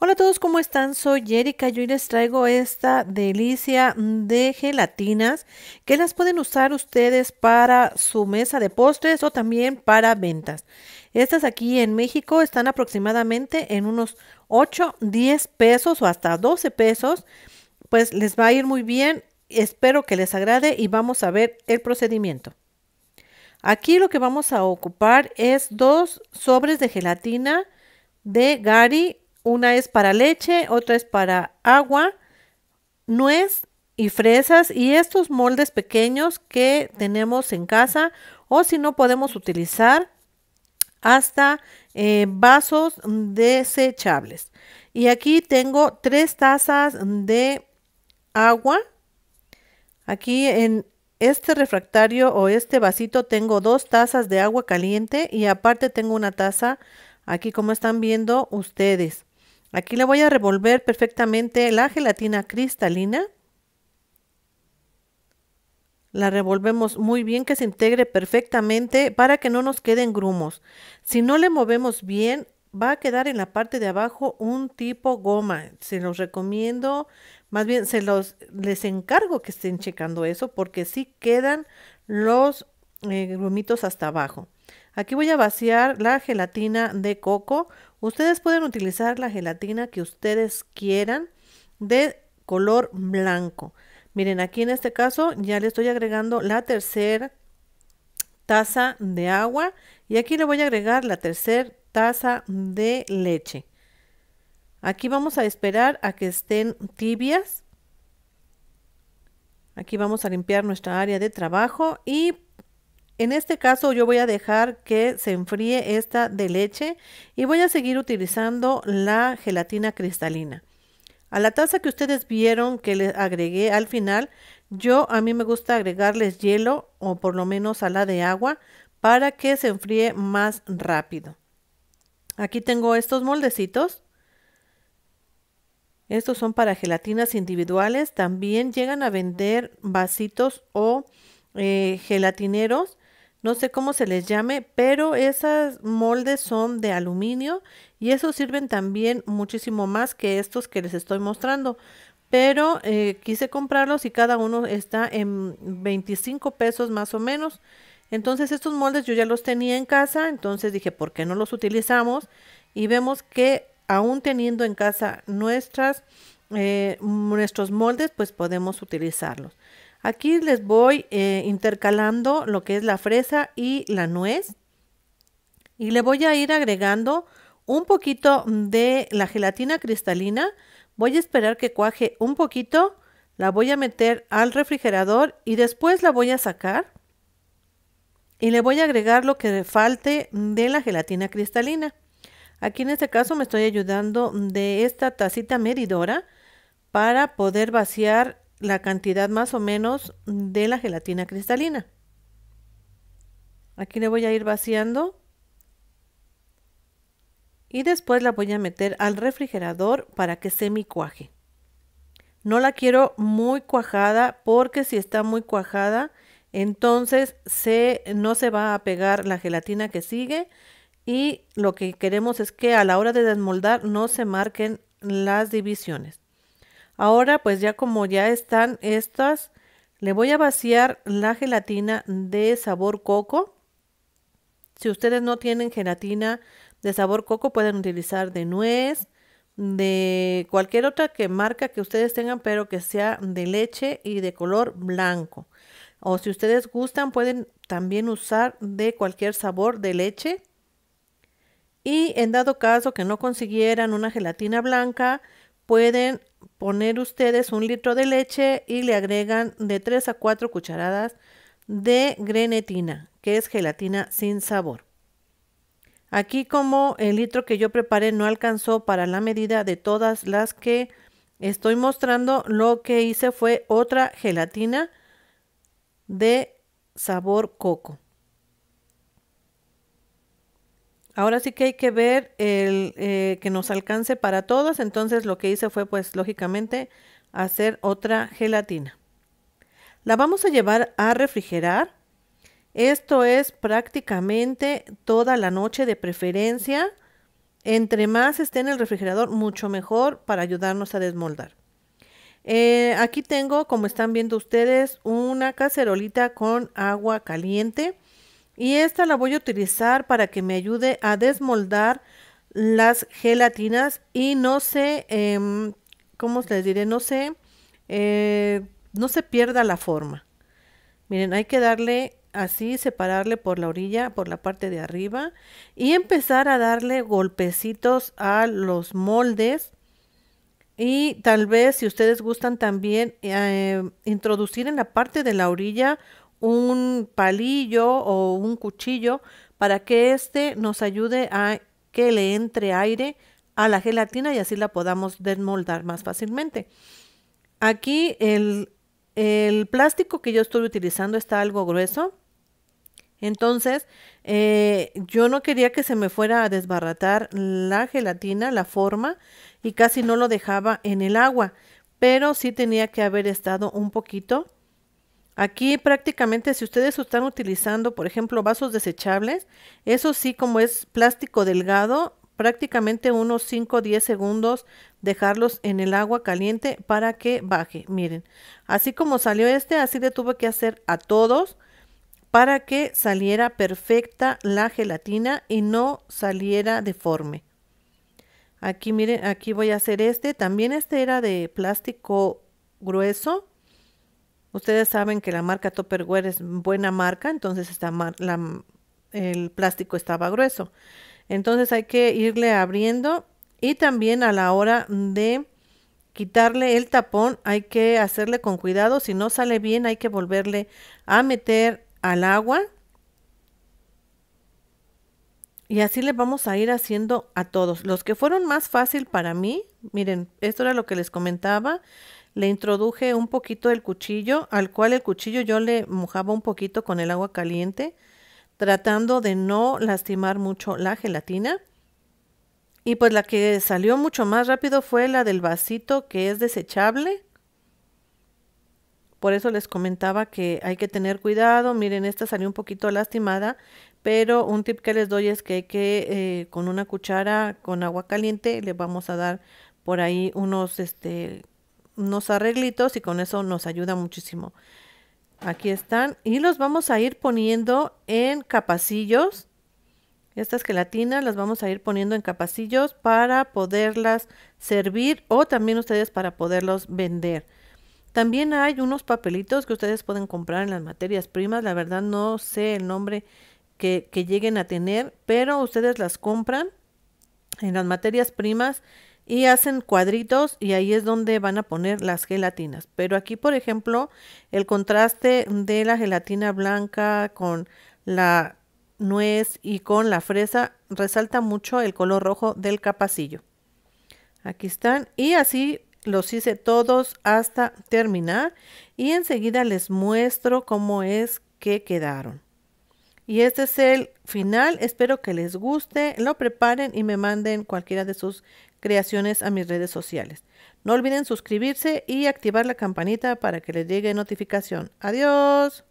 Hola a todos, ¿cómo están? Soy Erika y hoy les traigo esta delicia de gelatinas que las pueden usar ustedes para su mesa de postres o también para ventas. Estas aquí en México están aproximadamente en unos 8, 10 pesos o hasta 12 pesos. Pues les va a ir muy bien, espero que les agrade y vamos a ver el procedimiento. Aquí lo que vamos a ocupar es dos sobres de gelatina de Gary una es para leche, otra es para agua, nuez y fresas y estos moldes pequeños que tenemos en casa o si no podemos utilizar hasta eh, vasos desechables. Y aquí tengo tres tazas de agua. Aquí en este refractario o este vasito tengo dos tazas de agua caliente y aparte tengo una taza aquí como están viendo ustedes. Aquí le voy a revolver perfectamente la gelatina cristalina. La revolvemos muy bien, que se integre perfectamente para que no nos queden grumos. Si no le movemos bien, va a quedar en la parte de abajo un tipo goma. Se los recomiendo, más bien se los les encargo que estén checando eso porque sí quedan los eh, grumitos hasta abajo. Aquí voy a vaciar la gelatina de coco. Ustedes pueden utilizar la gelatina que ustedes quieran de color blanco. Miren, aquí en este caso ya le estoy agregando la tercera taza de agua y aquí le voy a agregar la tercera taza de leche. Aquí vamos a esperar a que estén tibias. Aquí vamos a limpiar nuestra área de trabajo y en este caso yo voy a dejar que se enfríe esta de leche y voy a seguir utilizando la gelatina cristalina. A la taza que ustedes vieron que les agregué al final, yo a mí me gusta agregarles hielo o por lo menos a la de agua para que se enfríe más rápido. Aquí tengo estos moldecitos. Estos son para gelatinas individuales. También llegan a vender vasitos o eh, gelatineros no sé cómo se les llame, pero esas moldes son de aluminio y esos sirven también muchísimo más que estos que les estoy mostrando. Pero eh, quise comprarlos y cada uno está en 25 pesos más o menos. Entonces estos moldes yo ya los tenía en casa, entonces dije, ¿por qué no los utilizamos? Y vemos que aún teniendo en casa nuestras, eh, nuestros moldes, pues podemos utilizarlos. Aquí les voy eh, intercalando lo que es la fresa y la nuez. Y le voy a ir agregando un poquito de la gelatina cristalina. Voy a esperar que cuaje un poquito. La voy a meter al refrigerador y después la voy a sacar. Y le voy a agregar lo que falte de la gelatina cristalina. Aquí en este caso me estoy ayudando de esta tacita medidora para poder vaciar la cantidad más o menos de la gelatina cristalina. Aquí le voy a ir vaciando y después la voy a meter al refrigerador para que se cuaje. No la quiero muy cuajada porque si está muy cuajada, entonces se, no se va a pegar la gelatina que sigue y lo que queremos es que a la hora de desmoldar no se marquen las divisiones. Ahora pues ya como ya están estas, le voy a vaciar la gelatina de sabor coco. Si ustedes no tienen gelatina de sabor coco, pueden utilizar de nuez, de cualquier otra que marca que ustedes tengan, pero que sea de leche y de color blanco. O si ustedes gustan, pueden también usar de cualquier sabor de leche. Y en dado caso que no consiguieran una gelatina blanca, pueden poner ustedes un litro de leche y le agregan de 3 a 4 cucharadas de grenetina, que es gelatina sin sabor. Aquí como el litro que yo preparé no alcanzó para la medida de todas las que estoy mostrando, lo que hice fue otra gelatina de sabor coco. Ahora sí que hay que ver el eh, que nos alcance para todos. Entonces lo que hice fue pues lógicamente hacer otra gelatina. La vamos a llevar a refrigerar. Esto es prácticamente toda la noche de preferencia. Entre más esté en el refrigerador, mucho mejor para ayudarnos a desmoldar. Eh, aquí tengo, como están viendo ustedes, una cacerolita con agua caliente y esta la voy a utilizar para que me ayude a desmoldar las gelatinas y no se, eh, ¿cómo les diré? No se, eh, no se pierda la forma. Miren, hay que darle así, separarle por la orilla, por la parte de arriba y empezar a darle golpecitos a los moldes. Y tal vez si ustedes gustan también eh, introducir en la parte de la orilla un palillo o un cuchillo para que éste nos ayude a que le entre aire a la gelatina y así la podamos desmoldar más fácilmente. Aquí el, el plástico que yo estoy utilizando está algo grueso. Entonces, eh, yo no quería que se me fuera a desbaratar la gelatina, la forma, y casi no lo dejaba en el agua, pero sí tenía que haber estado un poquito Aquí prácticamente si ustedes están utilizando, por ejemplo, vasos desechables, eso sí, como es plástico delgado, prácticamente unos 5 o 10 segundos dejarlos en el agua caliente para que baje. Miren, así como salió este, así le tuve que hacer a todos para que saliera perfecta la gelatina y no saliera deforme. Aquí miren, aquí voy a hacer este. También este era de plástico grueso Ustedes saben que la marca Topperware es buena marca, entonces la, el plástico estaba grueso. Entonces hay que irle abriendo y también a la hora de quitarle el tapón hay que hacerle con cuidado. Si no sale bien hay que volverle a meter al agua. Y así le vamos a ir haciendo a todos. Los que fueron más fácil para mí, miren, esto era lo que les comentaba le introduje un poquito el cuchillo, al cual el cuchillo yo le mojaba un poquito con el agua caliente, tratando de no lastimar mucho la gelatina. Y pues la que salió mucho más rápido fue la del vasito que es desechable. Por eso les comentaba que hay que tener cuidado. Miren, esta salió un poquito lastimada, pero un tip que les doy es que que eh, con una cuchara con agua caliente le vamos a dar por ahí unos este, unos arreglitos y con eso nos ayuda muchísimo. Aquí están y los vamos a ir poniendo en capacillos. Estas gelatinas las vamos a ir poniendo en capacillos para poderlas servir o también ustedes para poderlos vender. También hay unos papelitos que ustedes pueden comprar en las materias primas. La verdad no sé el nombre que, que lleguen a tener, pero ustedes las compran en las materias primas y hacen cuadritos y ahí es donde van a poner las gelatinas. Pero aquí, por ejemplo, el contraste de la gelatina blanca con la nuez y con la fresa resalta mucho el color rojo del capacillo. Aquí están y así los hice todos hasta terminar y enseguida les muestro cómo es que quedaron. Y este es el final, espero que les guste, lo preparen y me manden cualquiera de sus creaciones a mis redes sociales. No olviden suscribirse y activar la campanita para que les llegue notificación. Adiós.